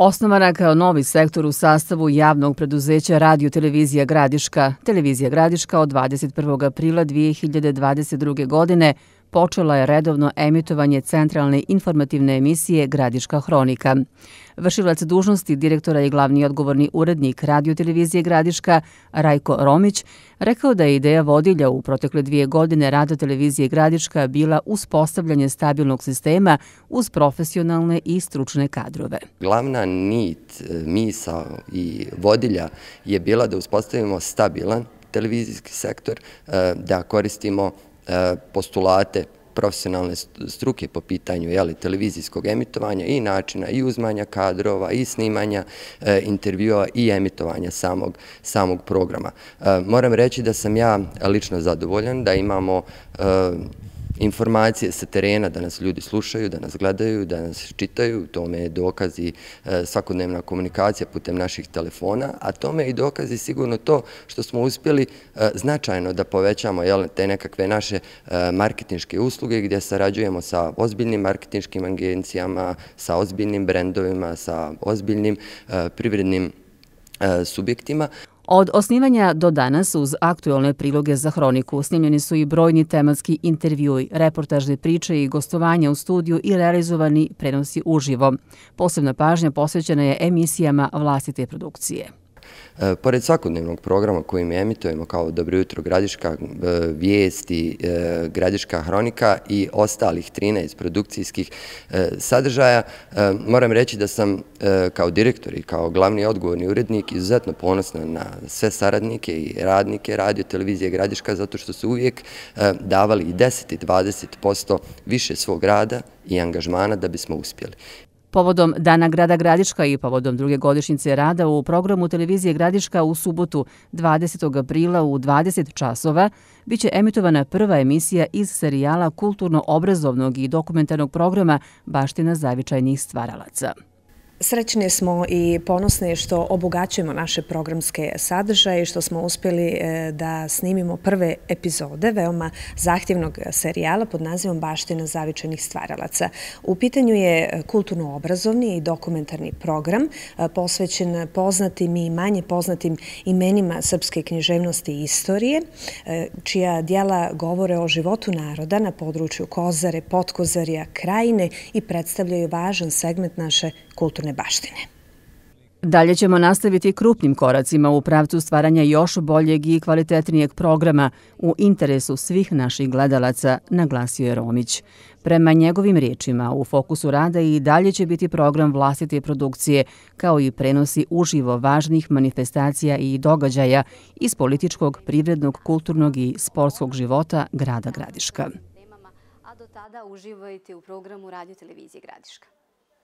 Osnovana kao novi sektor u sastavu javnog preduzeća Radio Televizija Gradiška. Televizija Gradiška od 21. aprila 2022. godine počela je redovno emitovanje centralne informativne emisije Gradiška hronika. Vršilac dužnosti direktora i glavni odgovorni urednik radiotelevizije Gradiška, Rajko Romić, rekao da je ideja vodilja u protekle dvije godine rada televizije Gradiška bila uspostavljanje stabilnog sistema uz profesionalne i stručne kadrove. Glavna nit, e, misa i vodilja je bila da uspostavimo stabilan televizijski sektor, e, da koristimo E, postulate profesionalne struke po pitanju televizijskog emitovanja i načina i uzmanja kadrova i snimanja e, intervjua i emitovanja samog programa. E, moram reći da sam ja lično zadovoljan da imamo informacije sa terena, da nas ljudi slušaju, da nas gledaju, da nas čitaju, tome je dokaz i e, svakodnevna komunikacija putem naših telefona, a tome je i dokaz i sigurno to što smo uspjeli e, značajno da povećamo te nekakve naše e, marketinjske usluge gdje sarađujemo sa ozbiljnim marketinjskim agencijama, sa ozbiljnim brendovima, sa ozbiljnim privrednim E, subjektima. Od osnivanja do danas uz aktualne priloge za Hroniku snimljeni su i brojni tematski intervjuj, reportažne priče i gostovanja u studiju i realizovani prenosi uživo. Posebna pažnja posvećena je emisijama vlastite produkcije. E, pored svakodnevnog programa kojim emitujemo kao Dobro jutro Gradiška e, vijesti, e, Gradiška hronika i ostalih 13 produkcijskih sadržaja, moram reći da sam kao direktor i kao glavni odgovorni urednik izuzetno ponosna na sve saradnike i radnike radio televizije Gradiška zato što su uvijek davali i 10 i 20% više svog rada i angažmana da bismo uspjeli. Povodom Dana Grada Gradiška i povodom druge godišnjice rada u programu televizije Gradiška u subotu 20. aprila u 20 časova biće emitovana prva emisija iz serijala kulturno-obrazovnog i dokumentarnog programa Baština zavičajnih stvaralaca. Srećne smo i ponosne što obogaćujemo naše programske sadržaje i što smo uspjeli e, da snimimo prve epizode veoma zahtjevnog serijala pod nazivom Baština zavičenih stvaralaca. U pitanju je kulturno-obrazovni i dokumentarni program e, posvećen poznatim i manje poznatim imenima srpske književnosti i istorije, e, čija dijela govore o životu naroda na području Kozare, Potkozarija, Krajine i predstavljaju važan segment naše kulturne kulturne baštine. Dalje ćemo nastaviti krupnim koracima u pravcu stvaranja još boljeg i kvalitetnijeg programa u interesu svih naših gledalaca, naglasio je Romić. Prema njegovim riječima, u fokusu rada i dalje će biti program vlastite produkcije, kao i prenosi uživo važnih manifestacija i događaja iz političkog, privrednog, kulturnog i sportskog života grada Gradiška. A do tada uživajte u programu Radio Televizije Gradiška.